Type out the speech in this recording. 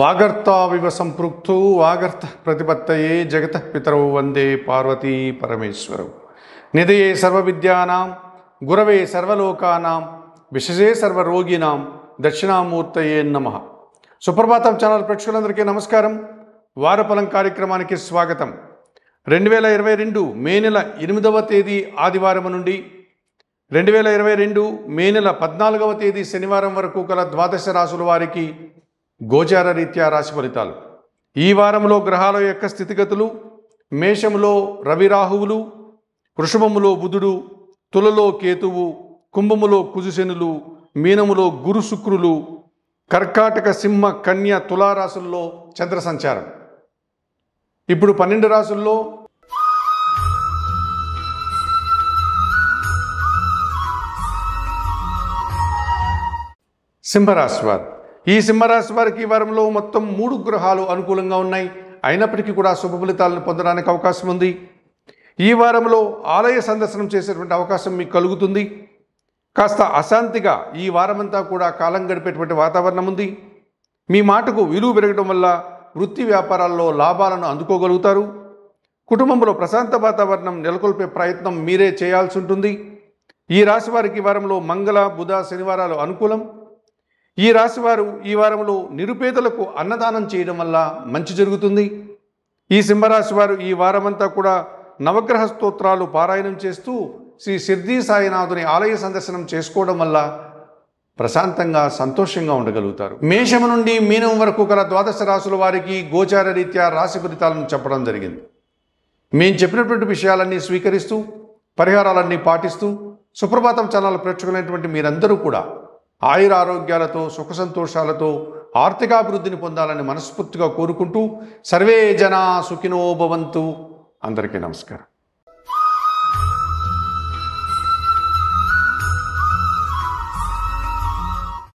వాగర్తావివ సంపృక్తు వాగర్త ప్రతిపత్తయే జగత పితరవు వందే పార్వతీ పరమేశ్వరవు నిధయే సర్వవిద్యానాం గురవే సర్వలోకానాం సర్వ సర్వరోగినాం దక్షిణామూర్తయే నమ సుప్రభాతం ఛానల్ ప్రేక్షకులందరికీ నమస్కారం వారపలం కార్యక్రమానికి స్వాగతం రెండు వేల ఇరవై రెండు మే నెల ఎనిమిదవ తేదీ ఆదివారం నుండి రెండు వేల ఇరవై రెండు మే నెల పద్నాలుగవ తేదీ శనివారం వరకు గల ద్వాదశ రాసుల వారికి గోచార రీత్యా రాశి ఫలితాలు ఈ వారంలో గ్రహాల యొక్క స్థితిగతులు మేషములో రవిరాహువులు వృషభములో బుధుడు తులలో కేతువు కుంభములో కుజుశనులు మీనములో గురు శుక్రులు కర్కాటక సింహ కన్య తులారాశుల్లో చంద్ర సంచారం ఇప్పుడు పన్నెండు రాసుల్లో వారు ఈ సింహరాశి వారికి వారంలో మొత్తం మూడు గ్రహాలు అనుకూలంగా ఉన్నాయి అయినప్పటికీ కూడా శుభ ఫలితాలను పొందడానికి అవకాశం ఉంది ఈ వారంలో ఆలయ సందర్శనం చేసేటువంటి అవకాశం మీకు కలుగుతుంది కాస్త అశాంతిగా ఈ వారమంతా కూడా కాలం గడిపేటువంటి వాతావరణం ఉంది మీ మాటకు విలువ పెరగడం వల్ల వృత్తి వ్యాపారాల్లో లాభాలను అందుకోగలుగుతారు కుటుంబంలో ప్రశాంత వాతావరణం నెలకొల్పే ప్రయత్నం మీరే చేయాల్సి ఉంటుంది ఈ రాశి వారికి వారంలో మంగళ బుధ శనివారాలు అనుకూలం ఈ రాశివారు ఈ వారంలో నిరుపేదలకు అన్నదానం చేయడం వల్ల మంచి జరుగుతుంది ఈ సింహరాశి వారు ఈ వారమంతా కూడా నవగ్రహ స్తోత్రాలు పారాయణం చేస్తూ శ్రీ సిద్ధి సాయినాథుని ఆలయ సందర్శనం చేసుకోవడం వల్ల ప్రశాంతంగా సంతోషంగా ఉండగలుగుతారు మేషము నుండి మీనం వరకు గల ద్వాదశ రాశుల వారికి గోచార రీత్యా రాశి ఫలితాలను చెప్పడం జరిగింది మేము చెప్పినటువంటి విషయాలన్నీ స్వీకరిస్తూ పరిహారాలన్నీ పాటిస్తూ సుప్రభాతం ఛానల్ ప్రేక్షకులైనటువంటి మీరందరూ కూడా ఆయుర ఆరోగ్యాలతో సుఖ సంతోషాలతో ఆర్థికాభివృద్ధిని పొందాలని మనస్ఫూర్తిగా కోరుకుంటూ సర్వే జనా సుఖినోభవంతు అందరికీ నమస్కారం